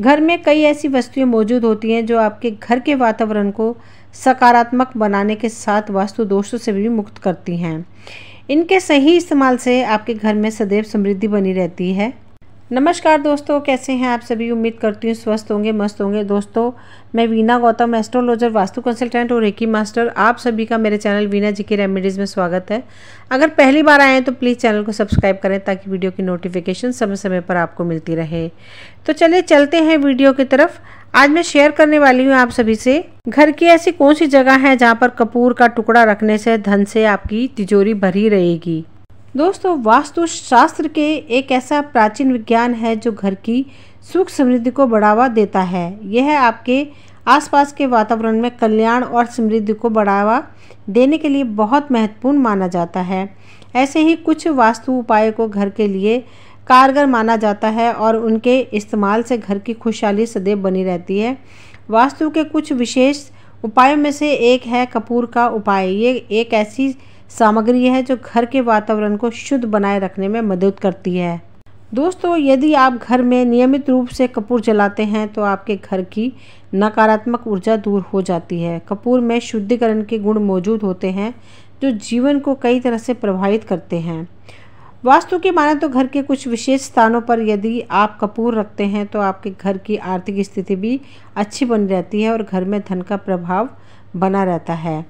घर में कई ऐसी वस्तुएं मौजूद होती हैं जो आपके घर के वातावरण को सकारात्मक बनाने के साथ वास्तु दोषों से भी मुक्त करती हैं इनके सही इस्तेमाल से आपके घर में सदैव समृद्धि बनी रहती है नमस्कार दोस्तों कैसे हैं आप सभी उम्मीद करती हूँ स्वस्थ होंगे मस्त होंगे दोस्तों मैं वीना गौतम एस्ट्रोलॉजर वास्तु कंसल्टेंट और रेकी मास्टर आप सभी का मेरे चैनल वीना जी की रेमेडीज़ में स्वागत है अगर पहली बार आए हैं तो प्लीज़ चैनल को सब्सक्राइब करें ताकि वीडियो की नोटिफिकेशन समय समय पर आपको मिलती रहे तो चलिए चलते हैं वीडियो की तरफ आज मैं शेयर करने वाली हूँ आप सभी से घर की ऐसी कौन सी जगह है जहाँ पर कपूर का टुकड़ा रखने से धन से आपकी तिजोरी भरी रहेगी दोस्तों वास्तुशास्त्र के एक ऐसा प्राचीन विज्ञान है जो घर की सुख समृद्धि को बढ़ावा देता है यह आपके आसपास के वातावरण में कल्याण और समृद्धि को बढ़ावा देने के लिए बहुत महत्वपूर्ण माना जाता है ऐसे ही कुछ वास्तु उपाय को घर के लिए कारगर माना जाता है और उनके इस्तेमाल से घर की खुशहाली सदैव बनी रहती है वास्तु के कुछ विशेष उपायों में से एक है कपूर का उपाय ये एक ऐसी सामग्री है जो घर के वातावरण को शुद्ध बनाए रखने में मदद करती है दोस्तों यदि आप घर में नियमित रूप से कपूर जलाते हैं तो आपके घर की नकारात्मक ऊर्जा दूर हो जाती है कपूर में शुद्धिकरण के गुण मौजूद होते हैं जो जीवन को कई तरह से प्रभावित करते हैं वास्तु की माने तो घर के कुछ विशेष स्थानों पर यदि आप कपूर रखते हैं तो आपके घर की आर्थिक स्थिति भी अच्छी बनी रहती है और घर में धन का प्रभाव बना रहता है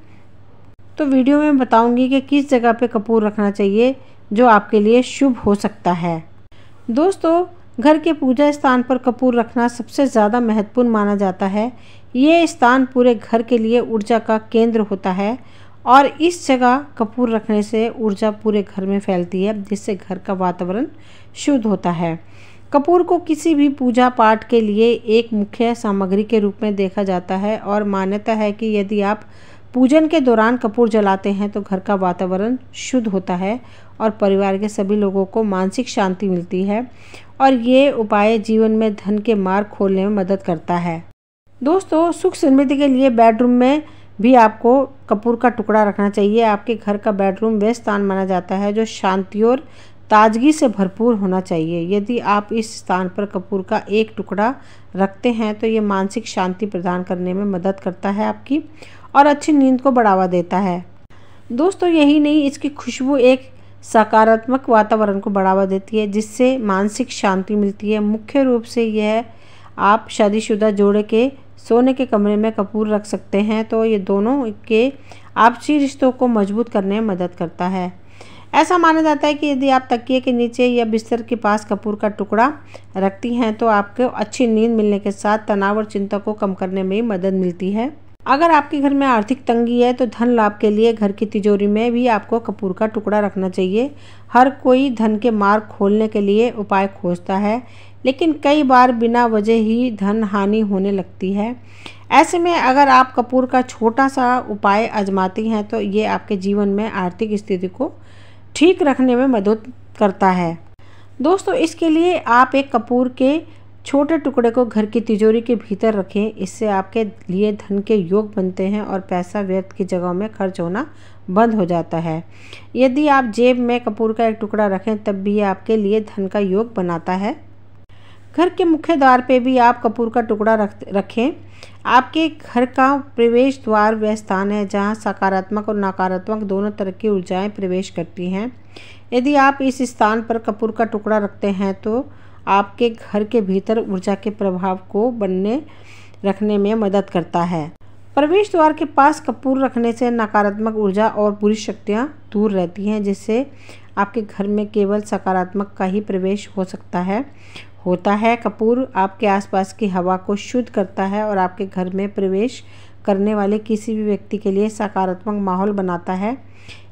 तो वीडियो में बताऊंगी कि किस जगह पे कपूर रखना चाहिए जो आपके लिए शुभ हो सकता है दोस्तों घर के पूजा स्थान पर कपूर रखना सबसे ज़्यादा महत्वपूर्ण माना जाता है ये स्थान पूरे घर के लिए ऊर्जा का केंद्र होता है और इस जगह कपूर रखने से ऊर्जा पूरे घर में फैलती है जिससे घर का वातावरण शुद्ध होता है कपूर को किसी भी पूजा पाठ के लिए एक मुख्य सामग्री के रूप में देखा जाता है और मान्यता है कि यदि आप पूजन के दौरान कपूर जलाते हैं तो घर का वातावरण शुद्ध होता है और परिवार के सभी लोगों को मानसिक शांति मिलती है और ये उपाय जीवन में धन के मार्ग खोलने में मदद करता है दोस्तों सुख समृद्धि के लिए बेडरूम में भी आपको कपूर का टुकड़ा रखना चाहिए आपके घर का बेडरूम वह स्थान माना जाता है जो शांति और ताजगी से भरपूर होना चाहिए यदि आप इस स्थान पर कपूर का एक टुकड़ा रखते हैं तो ये मानसिक शांति प्रदान करने में मदद करता है आपकी और अच्छी नींद को बढ़ावा देता है दोस्तों यही नहीं इसकी खुशबू एक सकारात्मक वातावरण को बढ़ावा देती है जिससे मानसिक शांति मिलती है मुख्य रूप से यह आप शादीशुदा जोड़े के सोने के कमरे में कपूर रख सकते हैं तो ये दोनों के आपसी रिश्तों को मजबूत करने में मदद करता है ऐसा माना जाता है कि यदि आप तकिए के नीचे या बिस्तर के पास कपूर का टुकड़ा रखती हैं तो आपको अच्छी नींद मिलने के साथ तनाव और चिंता को कम करने में मदद मिलती है अगर आपके घर में आर्थिक तंगी है तो धन लाभ के लिए घर की तिजोरी में भी आपको कपूर का टुकड़ा रखना चाहिए हर कोई धन के मार्ग खोलने के लिए उपाय खोजता है लेकिन कई बार बिना वजह ही धन हानि होने लगती है ऐसे में अगर आप कपूर का छोटा सा उपाय आजमाती हैं तो ये आपके जीवन में आर्थिक स्थिति को ठीक रखने में मदद करता है दोस्तों इसके लिए आप एक कपूर के छोटे टुकड़े को घर की तिजोरी के भीतर रखें इससे आपके लिए धन के योग बनते हैं और पैसा व्यर्थ की जगहों में खर्च होना बंद हो जाता है यदि आप जेब में कपूर का एक टुकड़ा रखें तब भी ये आपके लिए धन का योग बनाता है घर के मुख्य द्वार पे भी आप कपूर का टुकड़ा रख रखें आपके घर का प्रवेश द्वार वह स्थान है जहाँ सकारात्मक और नकारात्मक दोनों तरह की ऊर्जाएं प्रवेश करती हैं यदि आप इस स्थान पर कपूर का टुकड़ा रखते हैं तो आपके घर के भीतर ऊर्जा के प्रभाव को बनने रखने में मदद करता है प्रवेश द्वार के पास कपूर रखने से नकारात्मक ऊर्जा और बुरी शक्तियाँ दूर रहती हैं जिससे आपके घर में केवल सकारात्मक का ही प्रवेश हो सकता है होता है कपूर आपके आसपास की हवा को शुद्ध करता है और आपके घर में प्रवेश करने वाले किसी भी व्यक्ति के लिए सकारात्मक माहौल बनाता है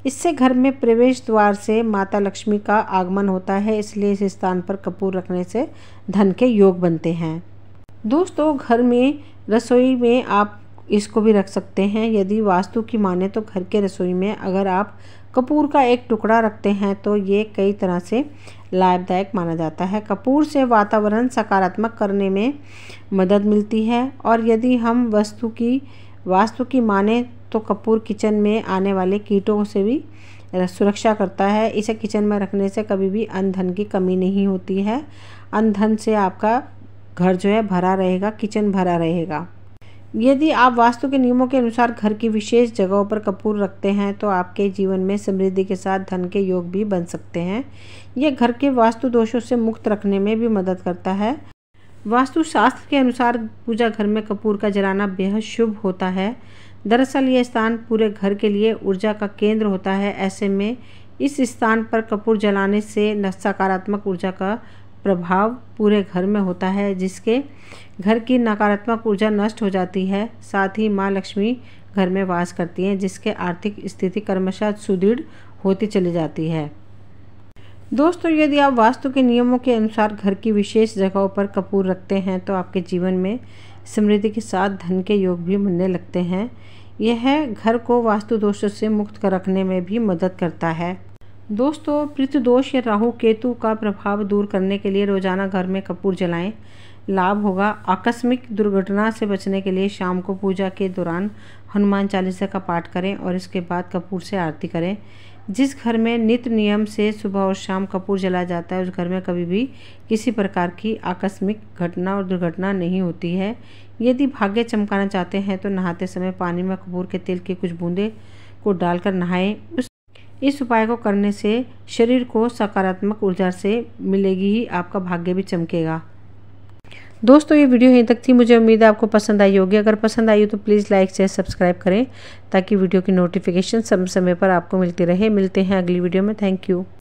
इससे घर में प्रवेश द्वार से माता लक्ष्मी का आगमन होता है इसलिए इस स्थान पर कपूर रखने से धन के योग बनते हैं दोस्तों घर में रसोई में आप इसको भी रख सकते हैं यदि वास्तु की माने तो घर के रसोई में अगर आप कपूर का एक टुकड़ा रखते हैं तो ये कई तरह से लाभदायक माना जाता है कपूर से वातावरण सकारात्मक करने में मदद मिलती है और यदि हम वस्तु की वास्तु की माने तो कपूर किचन में आने वाले कीटों से भी सुरक्षा करता है इसे किचन में रखने से कभी भी अनधन की कमी नहीं होती है अनधन से आपका घर जो है भरा रहेगा किचन भरा रहेगा यदि आप वास्तु के नियमों के अनुसार घर की विशेष जगहों पर कपूर रखते हैं तो आपके जीवन में समृद्धि के साथ धन के योग भी बन सकते हैं यह घर के वास्तु दोषों से मुक्त रखने में भी मदद करता है वास्तुशास्त्र के अनुसार पूजा घर में कपूर का जलाना बेहद शुभ होता है दरअसल यह स्थान पूरे घर के लिए ऊर्जा का केंद्र होता है ऐसे में इस स्थान पर कपूर जलाने से सकारात्मक ऊर्जा का प्रभाव पूरे घर में होता है जिसके घर की नकारात्मक ऊर्जा नष्ट हो जाती है साथ ही माँ लक्ष्मी घर में वास करती हैं जिसके आर्थिक स्थिति कर्मशात सुदृढ़ होती चली जाती है दोस्तों यदि आप वास्तु के नियमों के अनुसार घर की विशेष जगहों पर कपूर रखते हैं तो आपके जीवन में समृद्धि के साथ धन के योग भी बनने लगते हैं यह घर को वास्तु दोषों से मुक्त कर रखने में भी मदद करता है दोस्तों पृथ्वी दोष या राहु केतु का प्रभाव दूर करने के लिए रोज़ाना घर में कपूर जलाएं लाभ होगा आकस्मिक दुर्घटना से बचने के लिए शाम को पूजा के दौरान हनुमान चालीसा का पाठ करें और इसके बाद कपूर से आरती करें जिस घर में नित नियम से सुबह और शाम कपूर जलाया जाता है उस घर में कभी भी किसी प्रकार की आकस्मिक घटना और दुर्घटना नहीं होती है यदि भाग्य चमकाना चाहते हैं तो नहाते समय पानी में कपूर के तेल की कुछ बूंदे को डालकर नहाएं उस इस उपाय को करने से शरीर को सकारात्मक ऊर्जा से मिलेगी ही आपका भाग्य भी चमकेगा दोस्तों ये वीडियो यहीं तक थी मुझे उम्मीद है आपको पसंद आई होगी अगर पसंद आई हो तो प्लीज़ लाइक शेयर सब्सक्राइब करें ताकि वीडियो की नोटिफिकेशन समय समय पर आपको मिलती रहे मिलते हैं अगली वीडियो में थैंक यू